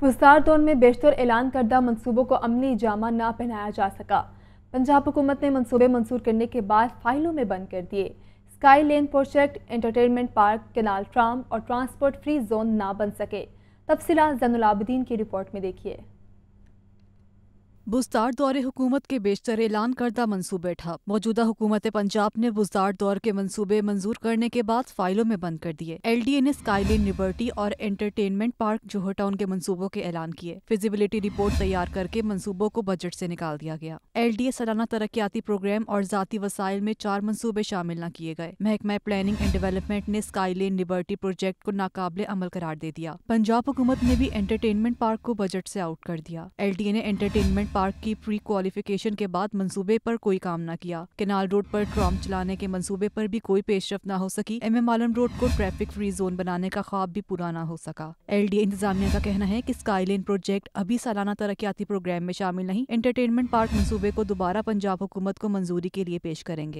फुस्तार दौर में बेशतर ऐलान करदा मनसूबों को अमली जामा ना पहनाया जा सका पंजाब हुकूमत ने मनसूबे मंसूर करने के बाद फाइलों में बंद कर दिए sky lane project entertainment park canal tram और ट्रांसपोर्ट फ्री जोन ना बन सके तफसला जैनलाबुद्दीन की रिपोर्ट में देखिए बुजदार दौरे हुकूमत के बेशतर ऐलान करदा मनसूबे था मौजूदा हुकूमत पंजाब ने बुजदार दौर के मनसूबे मंजूर करने के बाद फाइलों में बंद कर दिए एल डी ए ने लेन लिबर्टी और एंटरटेनमेंट पार्क जोहर टाउन के मनसूबों के ऐलान किए फिजिबिलिटी रिपोर्ट तैयार करके मनसूबों को बजट से निकाल दिया गया एल डी ए सालाना तरक्याती प्रोग्राम और जतीी वसाइल में चार मनसूबे शामिल न किए गए महकमा प्लानिंग एंड डेवलपमेंट ने लेन लिबर्टी प्रोजेक्ट को नाकबले अमल करार दे दिया पंजाब हुकूमत ने भी एंटरटेनमेंट पार्क को बजट से आउट कर दिया एल डी ए ने एंटरटेनमेंट पार्क की प्री क्वालिफिकेशन के बाद मंसूबे पर कोई काम ना किया केनाल रोड पर ट्रॉम चलाने के मंसूबे पर भी कोई पेशरफ ना हो सकी एम एम आलम रोड को ट्रैफिक फ्री जोन बनाने का ख्वाब भी पूरा ना हो सका एल डी इंतजामिया का कहना है की स्काईलेन प्रोजेक्ट अभी सालाना तरक्याती प्रोग्राम में शामिल नहीं एंटरटेनमेंट पार्क मनसूबे को दोबारा पंजाब हुकूमत को मंजूरी के लिए पेश करेंगे